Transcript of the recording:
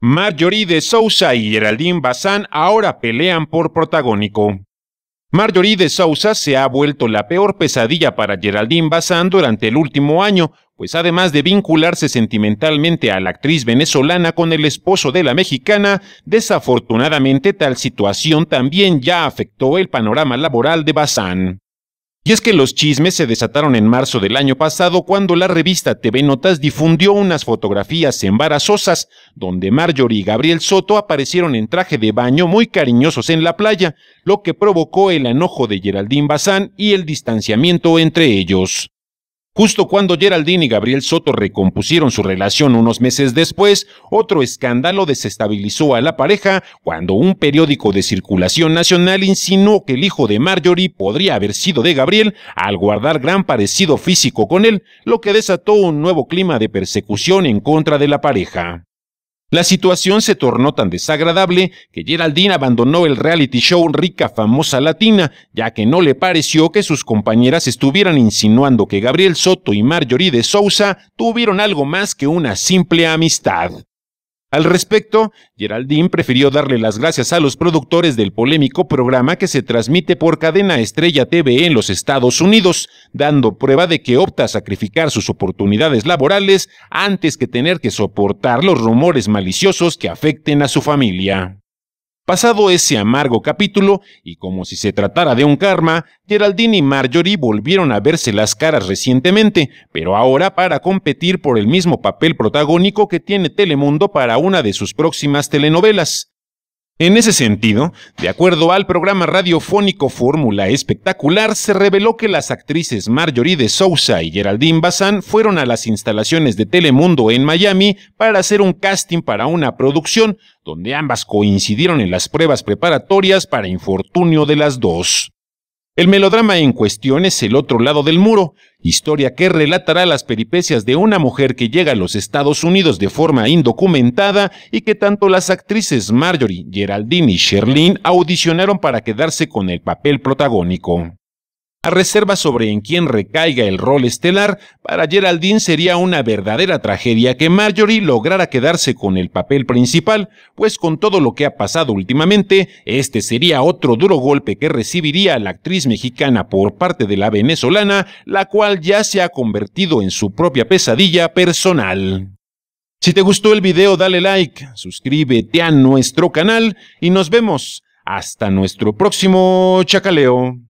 Marjorie de Sousa y Geraldine Bazán ahora pelean por protagónico. Marjorie de Sousa se ha vuelto la peor pesadilla para Geraldine Bazán durante el último año, pues además de vincularse sentimentalmente a la actriz venezolana con el esposo de la mexicana, desafortunadamente tal situación también ya afectó el panorama laboral de Bazán. Y es que los chismes se desataron en marzo del año pasado cuando la revista TV Notas difundió unas fotografías embarazosas donde Marjorie y Gabriel Soto aparecieron en traje de baño muy cariñosos en la playa, lo que provocó el enojo de Geraldine Bazán y el distanciamiento entre ellos. Justo cuando Geraldine y Gabriel Soto recompusieron su relación unos meses después, otro escándalo desestabilizó a la pareja cuando un periódico de circulación nacional insinuó que el hijo de Marjorie podría haber sido de Gabriel al guardar gran parecido físico con él, lo que desató un nuevo clima de persecución en contra de la pareja. La situación se tornó tan desagradable que Geraldine abandonó el reality show Rica Famosa Latina, ya que no le pareció que sus compañeras estuvieran insinuando que Gabriel Soto y Marjorie de Sousa tuvieron algo más que una simple amistad. Al respecto, Geraldine prefirió darle las gracias a los productores del polémico programa que se transmite por cadena Estrella TV en los Estados Unidos, dando prueba de que opta a sacrificar sus oportunidades laborales antes que tener que soportar los rumores maliciosos que afecten a su familia. Pasado ese amargo capítulo, y como si se tratara de un karma, Geraldine y Marjorie volvieron a verse las caras recientemente, pero ahora para competir por el mismo papel protagónico que tiene Telemundo para una de sus próximas telenovelas. En ese sentido, de acuerdo al programa radiofónico Fórmula Espectacular, se reveló que las actrices Marjorie de Sousa y Geraldine Bazán fueron a las instalaciones de Telemundo en Miami para hacer un casting para una producción, donde ambas coincidieron en las pruebas preparatorias para infortunio de las dos. El melodrama en cuestión es El otro lado del muro, historia que relatará las peripecias de una mujer que llega a los Estados Unidos de forma indocumentada y que tanto las actrices Marjorie, Geraldine y Sherlyn audicionaron para quedarse con el papel protagónico reserva sobre en quién recaiga el rol estelar, para Geraldine sería una verdadera tragedia que Marjorie lograra quedarse con el papel principal, pues con todo lo que ha pasado últimamente, este sería otro duro golpe que recibiría la actriz mexicana por parte de la venezolana, la cual ya se ha convertido en su propia pesadilla personal. Si te gustó el video dale like, suscríbete a nuestro canal y nos vemos hasta nuestro próximo chacaleo.